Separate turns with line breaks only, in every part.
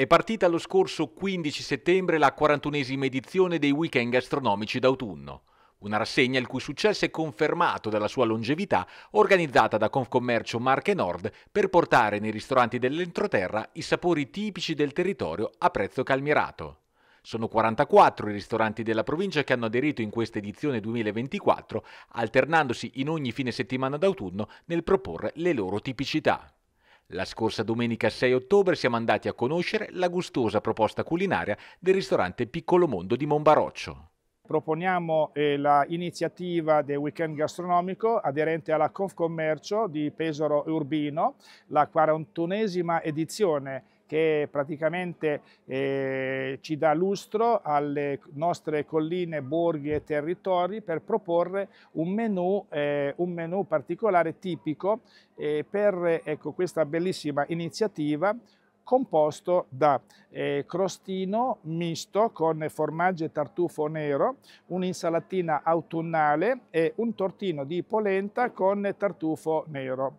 È partita lo scorso 15 settembre la 41esima edizione dei Weekend Gastronomici d'autunno. Una rassegna il cui successo è confermato dalla sua longevità, organizzata da Confcommercio Marche Nord per portare nei ristoranti dell'entroterra i sapori tipici del territorio a prezzo calmierato. Sono 44 i ristoranti della provincia che hanno aderito in questa edizione 2024, alternandosi in ogni fine settimana d'autunno nel proporre le loro tipicità. La scorsa domenica 6 ottobre siamo andati a conoscere la gustosa proposta culinaria del ristorante Piccolo Mondo di Monbaroccio.
Proponiamo eh, l'iniziativa del weekend gastronomico aderente alla Confcommercio di Pesaro Urbino, la 41esima edizione che praticamente eh, ci dà lustro alle nostre colline, borghi e territori per proporre un menù, eh, un menù particolare tipico eh, per ecco, questa bellissima iniziativa composto da eh, crostino misto con formaggio e tartufo nero, un'insalatina autunnale e un tortino di polenta con tartufo nero.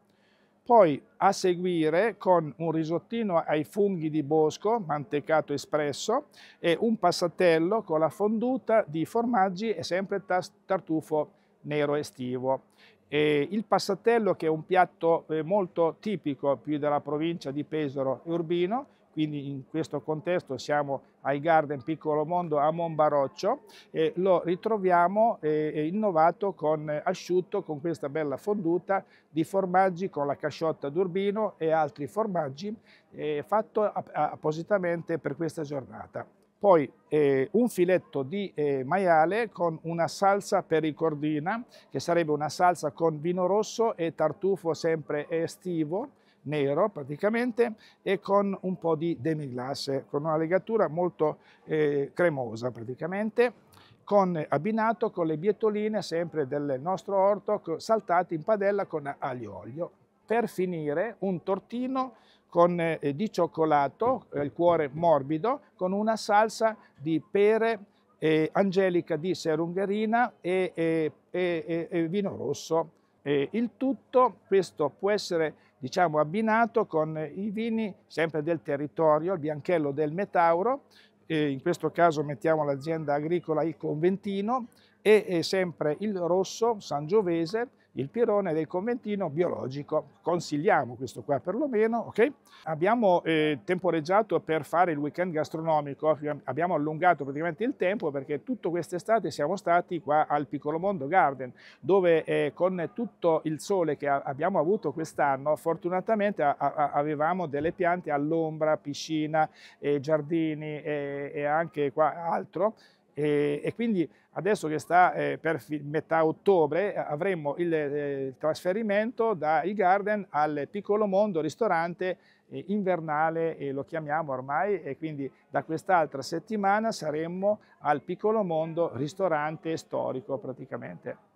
Poi a seguire con un risottino ai funghi di bosco, mantecato espresso, e un passatello con la fonduta di formaggi e sempre tartufo nero estivo. E il passatello che è un piatto eh, molto tipico più della provincia di Pesaro e Urbino, quindi in questo contesto siamo ai Garden Piccolo Mondo a Monbaroccio e lo ritroviamo eh, eh innovato con eh, asciutto con questa bella fonduta di formaggi con la casciotta d'Urbino e altri formaggi eh, fatto appositamente per questa giornata. Poi eh, un filetto di eh, maiale con una salsa per ricordina che sarebbe una salsa con vino rosso e tartufo sempre estivo nero praticamente e con un po' di demiglasse, con una legatura molto eh, cremosa praticamente, con, abbinato con le bietoline sempre del nostro orto saltate in padella con aglio olio. Per finire un tortino con, eh, di cioccolato, eh, il cuore morbido, con una salsa di pere eh, angelica di serungherina e, e, e, e vino rosso e il tutto, questo può essere diciamo, abbinato con i vini sempre del territorio, il bianchello del Metauro, in questo caso mettiamo l'azienda agricola Il Conventino, e sempre il rosso sangiovese, il pirone del conventino biologico. Consigliamo questo qua perlomeno, ok? Abbiamo eh, temporeggiato per fare il weekend gastronomico, abbiamo allungato praticamente il tempo perché tutta quest'estate siamo stati qua al Piccolo Mondo Garden, dove eh, con tutto il sole che abbiamo avuto quest'anno, fortunatamente avevamo delle piante all'ombra, piscina, eh, giardini eh, e anche qua altro, e, e quindi adesso che sta eh, per metà ottobre eh, avremo il, eh, il trasferimento dai Garden al Piccolo Mondo ristorante eh, invernale eh, lo chiamiamo ormai e quindi da quest'altra settimana saremmo al Piccolo Mondo ristorante storico praticamente.